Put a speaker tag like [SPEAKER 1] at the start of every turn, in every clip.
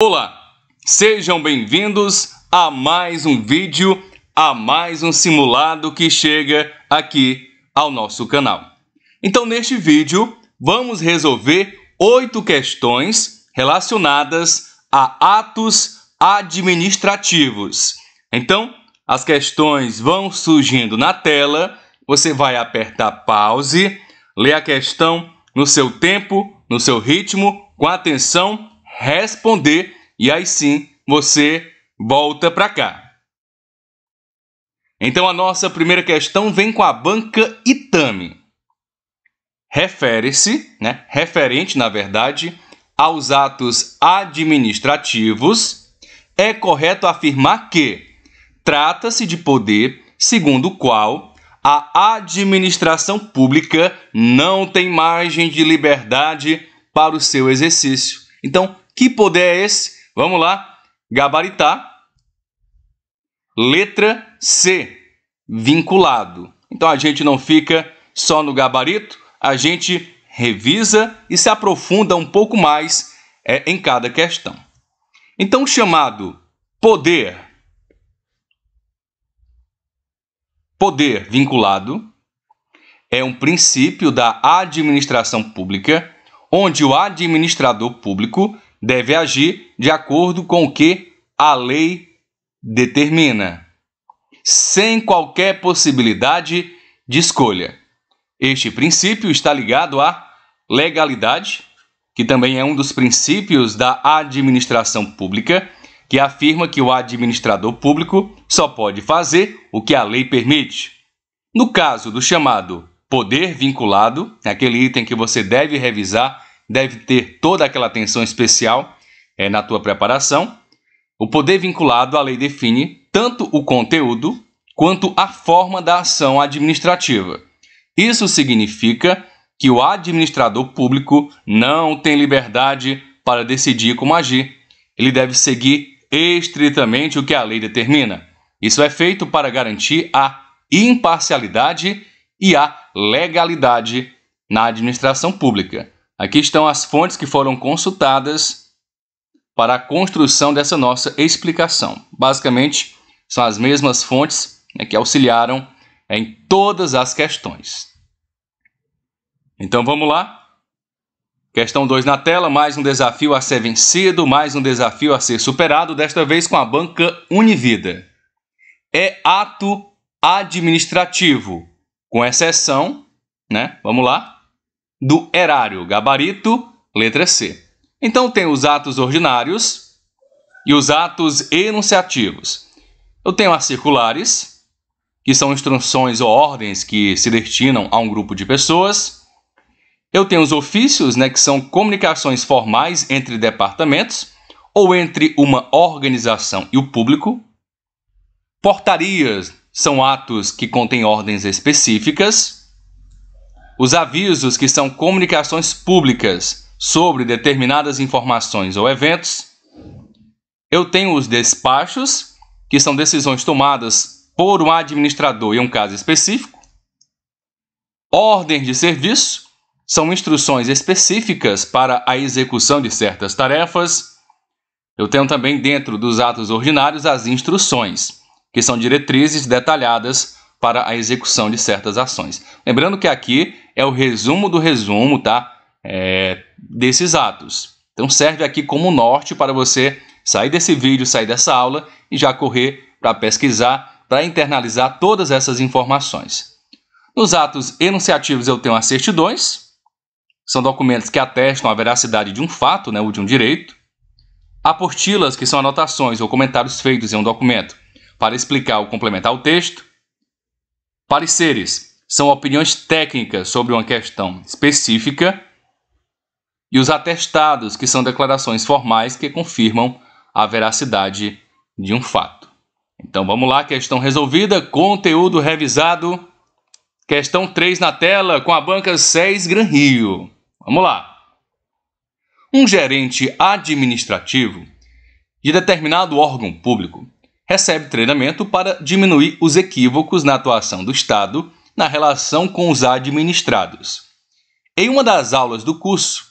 [SPEAKER 1] Olá, sejam bem-vindos a mais um vídeo, a mais um simulado que chega aqui ao nosso canal. Então, neste vídeo, vamos resolver oito questões relacionadas a atos administrativos. Então, as questões vão surgindo na tela, você vai apertar pause, ler a questão no seu tempo, no seu ritmo, com atenção responder e aí sim você volta para cá. Então a nossa primeira questão vem com a banca Itami. Refere-se, né, referente na verdade, aos atos administrativos, é correto afirmar que trata-se de poder segundo o qual a administração pública não tem margem de liberdade para o seu exercício. Então, que poder é esse? Vamos lá. Gabaritar. Letra C. Vinculado. Então a gente não fica só no gabarito, a gente revisa e se aprofunda um pouco mais é, em cada questão. Então, chamado poder. Poder vinculado é um princípio da administração pública, onde o administrador público deve agir de acordo com o que a lei determina, sem qualquer possibilidade de escolha. Este princípio está ligado à legalidade, que também é um dos princípios da administração pública, que afirma que o administrador público só pode fazer o que a lei permite. No caso do chamado poder vinculado, aquele item que você deve revisar deve ter toda aquela atenção especial é, na tua preparação. O poder vinculado à lei define tanto o conteúdo quanto a forma da ação administrativa. Isso significa que o administrador público não tem liberdade para decidir como agir. Ele deve seguir estritamente o que a lei determina. Isso é feito para garantir a imparcialidade e a legalidade na administração pública. Aqui estão as fontes que foram consultadas para a construção dessa nossa explicação. Basicamente, são as mesmas fontes né, que auxiliaram é, em todas as questões. Então vamos lá. Questão 2 na tela, mais um desafio a ser vencido, mais um desafio a ser superado, desta vez com a banca Univida. É ato administrativo, com exceção, né? Vamos lá do erário. Gabarito, letra C. Então tem os atos ordinários e os atos enunciativos. Eu tenho as circulares, que são instruções ou ordens que se destinam a um grupo de pessoas. Eu tenho os ofícios, né, que são comunicações formais entre departamentos ou entre uma organização e o público. Portarias são atos que contêm ordens específicas. Os avisos, que são comunicações públicas sobre determinadas informações ou eventos. Eu tenho os despachos, que são decisões tomadas por um administrador em um caso específico. Ordens de serviço, são instruções específicas para a execução de certas tarefas. Eu tenho também dentro dos atos ordinários as instruções, que são diretrizes detalhadas para a execução de certas ações. Lembrando que aqui é o resumo do resumo, tá? É, desses atos. Então serve aqui como norte para você sair desse vídeo, sair dessa aula e já correr para pesquisar, para internalizar todas essas informações. Nos atos enunciativos eu tenho as certidões, são documentos que atestam a veracidade de um fato né, ou de um direito. Apostilas, que são anotações ou comentários feitos em um documento para explicar ou complementar o texto. Pareceres, são opiniões técnicas sobre uma questão específica, e os atestados, que são declarações formais que confirmam a veracidade de um fato. Então vamos lá, questão resolvida, conteúdo revisado. Questão 3 na tela com a banca 6 Gran Rio. Vamos lá. Um gerente administrativo de determinado órgão público recebe treinamento para diminuir os equívocos na atuação do Estado na relação com os administrados. Em uma das aulas do curso,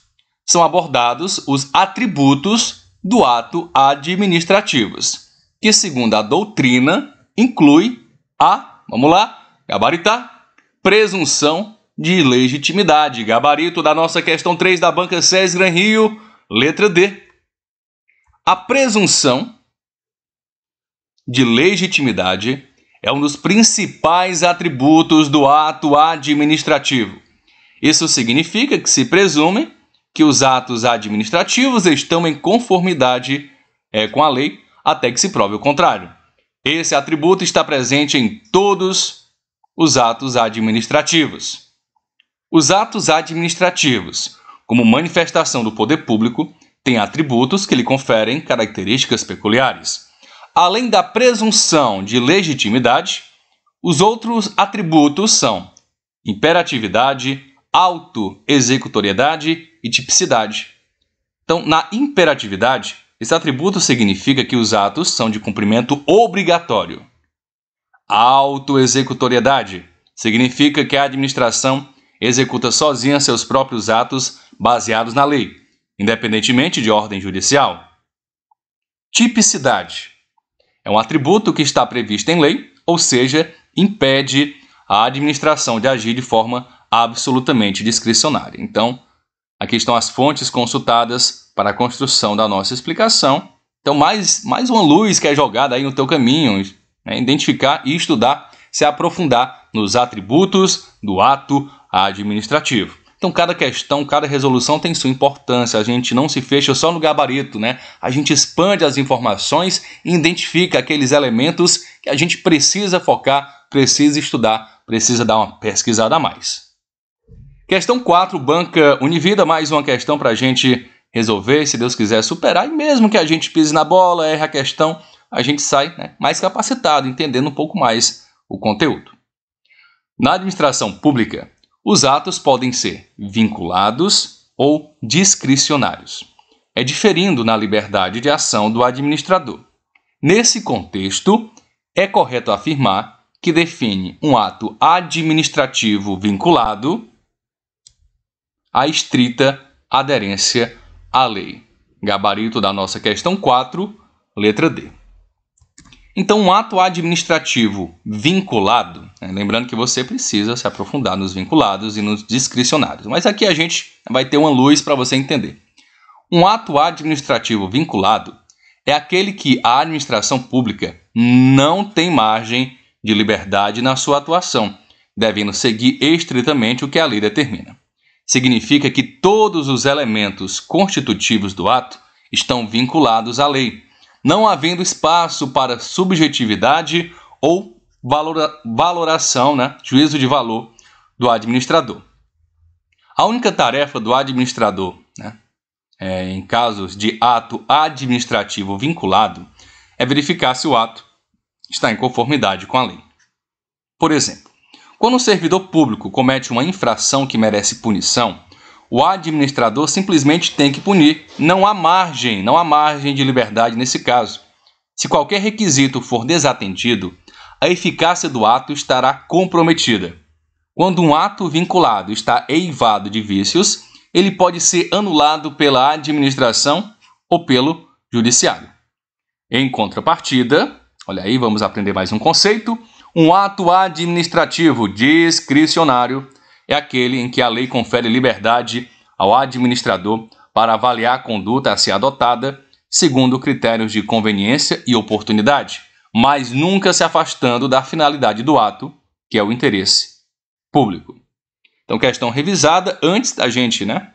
[SPEAKER 1] são abordados os atributos do ato administrativos, que, segundo a doutrina, inclui a, vamos lá, gabaritar, presunção de legitimidade, gabarito da nossa questão 3 da banca SES Gran Rio, letra D. A presunção de legitimidade é um dos principais atributos do ato administrativo. Isso significa que se presume que os atos administrativos estão em conformidade é, com a lei até que se prove o contrário. Esse atributo está presente em todos os atos administrativos. Os atos administrativos, como manifestação do poder público, têm atributos que lhe conferem características peculiares. Além da presunção de legitimidade, os outros atributos são imperatividade, auto-executoriedade e tipicidade. Então, na imperatividade, esse atributo significa que os atos são de cumprimento obrigatório. A auto-executoriedade significa que a administração executa sozinha seus próprios atos baseados na lei, independentemente de ordem judicial. Tipicidade é um atributo que está previsto em lei, ou seja, impede a administração de agir de forma absolutamente discricionária. Então, aqui estão as fontes consultadas para a construção da nossa explicação. Então, mais, mais uma luz que é jogada aí no teu caminho, né? identificar e estudar, se aprofundar nos atributos do ato administrativo. Então cada questão, cada resolução tem sua importância. A gente não se fecha só no gabarito, né? A gente expande as informações e identifica aqueles elementos que a gente precisa focar, precisa estudar, precisa dar uma pesquisada a mais. Questão 4, Banca Univida, mais uma questão para a gente resolver, se Deus quiser superar, e mesmo que a gente pise na bola, erre a questão, a gente sai né, mais capacitado, entendendo um pouco mais o conteúdo. Na administração pública, os atos podem ser vinculados ou discricionários. É diferindo na liberdade de ação do administrador. Nesse contexto, é correto afirmar que define um ato administrativo vinculado à estrita aderência à lei. Gabarito da nossa questão 4, letra D. Então, um ato administrativo vinculado, né? lembrando que você precisa se aprofundar nos vinculados e nos discricionários, mas aqui a gente vai ter uma luz para você entender. Um ato administrativo vinculado é aquele que a administração pública não tem margem de liberdade na sua atuação, devendo seguir estritamente o que a lei determina. Significa que todos os elementos constitutivos do ato estão vinculados à lei não havendo espaço para subjetividade ou valora, valoração, né, juízo de valor do administrador. A única tarefa do administrador, né, é, em casos de ato administrativo vinculado, é verificar se o ato está em conformidade com a lei. Por exemplo, quando um servidor público comete uma infração que merece punição, o administrador simplesmente tem que punir. Não há margem, não há margem de liberdade nesse caso. Se qualquer requisito for desatendido, a eficácia do ato estará comprometida. Quando um ato vinculado está eivado de vícios, ele pode ser anulado pela administração ou pelo judiciário. Em contrapartida, olha aí, vamos aprender mais um conceito. Um ato administrativo discricionário é aquele em que a lei confere liberdade ao administrador para avaliar a conduta a ser adotada segundo critérios de conveniência e oportunidade, mas nunca se afastando da finalidade do ato, que é o interesse público. Então, questão revisada. Antes da gente né,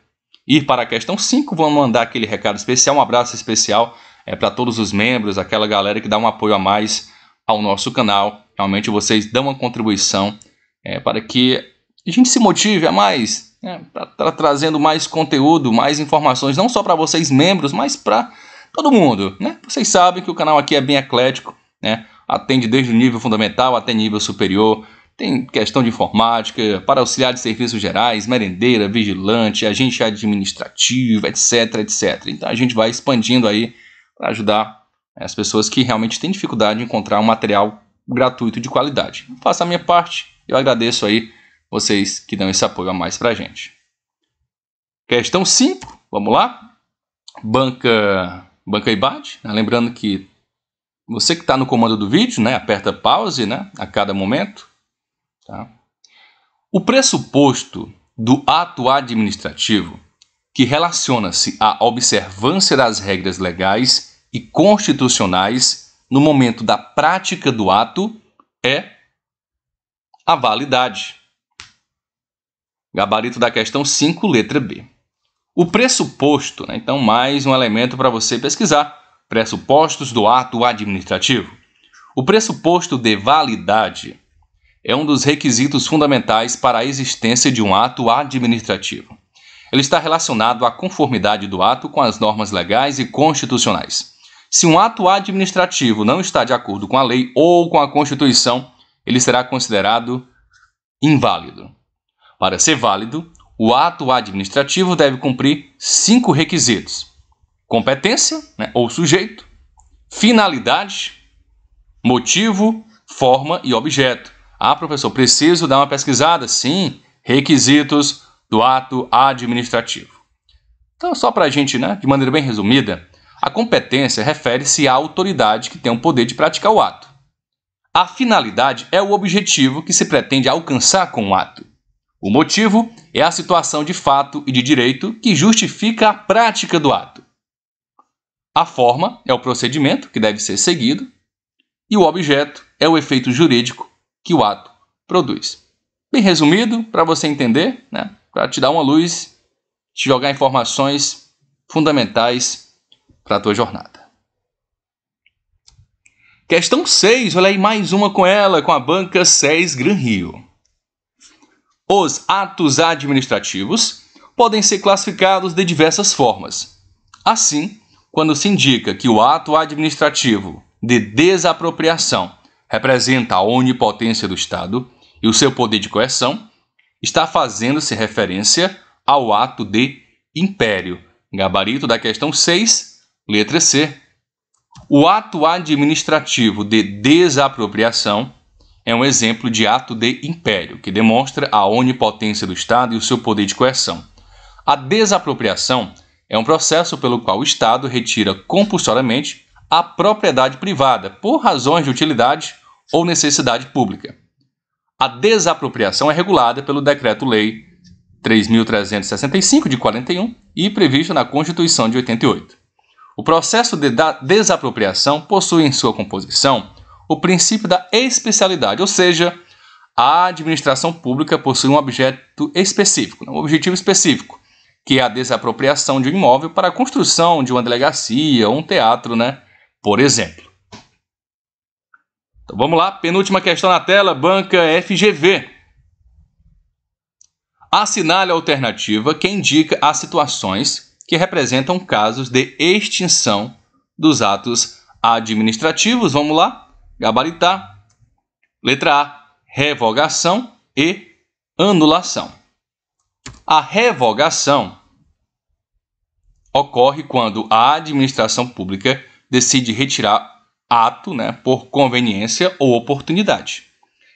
[SPEAKER 1] ir para a questão 5, vamos mandar aquele recado especial, um abraço especial é, para todos os membros, aquela galera que dá um apoio a mais ao nosso canal. Realmente vocês dão uma contribuição é, para que a gente se motive a mais, né, pra, trazendo mais conteúdo, mais informações, não só para vocês membros, mas para todo mundo. Né? Vocês sabem que o canal aqui é bem eclético, né? atende desde o nível fundamental até nível superior. Tem questão de informática, para auxiliar de serviços gerais, merendeira, vigilante, agente administrativo, etc, etc. Então a gente vai expandindo aí para ajudar né, as pessoas que realmente têm dificuldade de encontrar um material gratuito de qualidade. Faça a minha parte, eu agradeço aí vocês que dão esse apoio a mais para a gente. Questão 5, vamos lá. Banca, banca IBAD. Né? Lembrando que você que está no comando do vídeo, né, aperta pause né, a cada momento. Tá? O pressuposto do ato administrativo, que relaciona-se à observância das regras legais e constitucionais no momento da prática do ato, é a validade. Gabarito da questão 5, letra B. O pressuposto, né? então, mais um elemento para você pesquisar. Pressupostos do ato administrativo. O pressuposto de validade é um dos requisitos fundamentais para a existência de um ato administrativo. Ele está relacionado à conformidade do ato com as normas legais e constitucionais. Se um ato administrativo não está de acordo com a lei ou com a Constituição, ele será considerado inválido. Para ser válido, o ato administrativo deve cumprir cinco requisitos: competência né, ou sujeito, finalidade, motivo, forma e objeto. Ah, professor, preciso dar uma pesquisada? Sim, requisitos do ato administrativo. Então, só para a gente, né, de maneira bem resumida, a competência refere-se à autoridade que tem o poder de praticar o ato. A finalidade é o objetivo que se pretende alcançar com o ato. O motivo é a situação de fato e de direito que justifica a prática do ato. A forma é o procedimento que deve ser seguido e o objeto é o efeito jurídico que o ato produz. Bem resumido, para você entender, né? para te dar uma luz, te jogar informações fundamentais para a tua jornada. Questão 6, olha aí mais uma com ela, com a banca 6 Gran Rio. Os atos administrativos podem ser classificados de diversas formas. Assim, quando se indica que o ato administrativo de desapropriação representa a onipotência do Estado e o seu poder de coerção, está fazendo-se referência ao ato de império. Gabarito da questão 6, letra C. O ato administrativo de desapropriação é um exemplo de ato de império, que demonstra a onipotência do Estado e o seu poder de coerção. A desapropriação é um processo pelo qual o Estado retira compulsoriamente a propriedade privada por razões de utilidade ou necessidade pública. A desapropriação é regulada pelo Decreto-Lei 3.365 de 41 e previsto na Constituição de 88. O processo de desapropriação possui em sua composição o princípio da especialidade, ou seja, a administração pública possui um objeto específico, né, um objetivo específico, que é a desapropriação de um imóvel para a construção de uma delegacia ou um teatro, né? Por exemplo. Então vamos lá, penúltima questão na tela, banca FGV. Assinale a alternativa que indica as situações que representam casos de extinção dos atos administrativos. Vamos lá? gabaritar. Letra A, revogação e anulação. A revogação ocorre quando a administração pública decide retirar ato né, por conveniência ou oportunidade.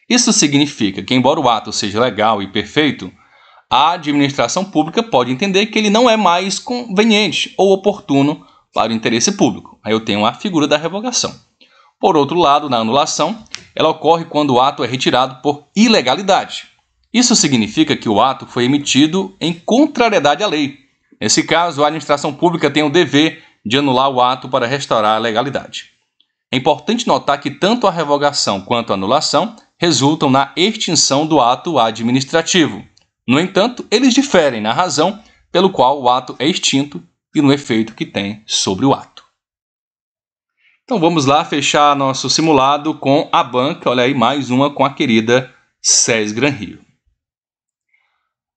[SPEAKER 1] Isso significa que, embora o ato seja legal e perfeito, a administração pública pode entender que ele não é mais conveniente ou oportuno para o interesse público. Aí eu tenho a figura da revogação. Por outro lado, na anulação, ela ocorre quando o ato é retirado por ilegalidade. Isso significa que o ato foi emitido em contrariedade à lei. Nesse caso, a administração pública tem o dever de anular o ato para restaurar a legalidade. É importante notar que tanto a revogação quanto a anulação resultam na extinção do ato administrativo. No entanto, eles diferem na razão pelo qual o ato é extinto e no efeito que tem sobre o ato. Então vamos lá fechar nosso simulado com a banca, olha aí mais uma com a querida SES Gran Rio.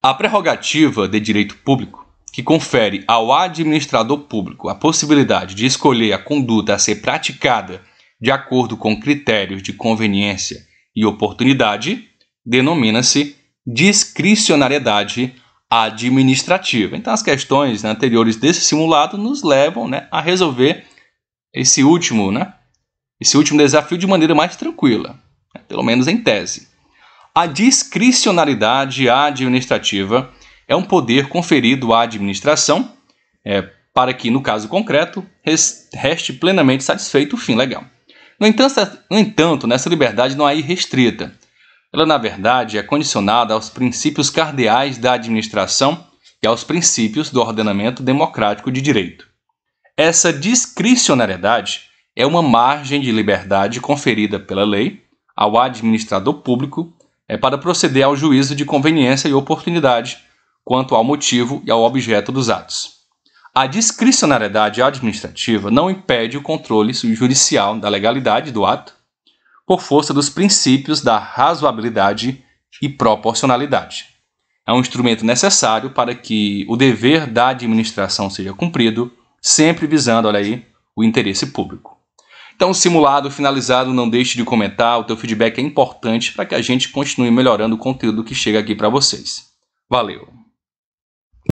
[SPEAKER 1] A prerrogativa de direito público, que confere ao administrador público a possibilidade de escolher a conduta a ser praticada de acordo com critérios de conveniência e oportunidade, denomina-se discricionariedade administrativa. Então, as questões né, anteriores desse simulado nos levam né, a resolver esse último, né? Esse último desafio de maneira mais tranquila, né? pelo menos em tese. A discricionalidade administrativa é um poder conferido à administração é, para que, no caso concreto, reste plenamente satisfeito o fim legal. No entanto, no entanto, nessa liberdade não há irrestrita. Ela, na verdade, é condicionada aos princípios cardeais da administração e aos princípios do ordenamento democrático de direito. Essa discricionariedade é uma margem de liberdade conferida pela lei ao administrador público é para proceder ao juízo de conveniência e oportunidade quanto ao motivo e ao objeto dos atos. A discricionariedade administrativa não impede o controle judicial da legalidade do ato por força dos princípios da razoabilidade e proporcionalidade. É um instrumento necessário para que o dever da administração seja cumprido sempre visando, olha aí, o interesse público. Então, simulado, finalizado, não deixe de comentar, o teu feedback é importante para que a gente continue melhorando o conteúdo que chega aqui para vocês. Valeu!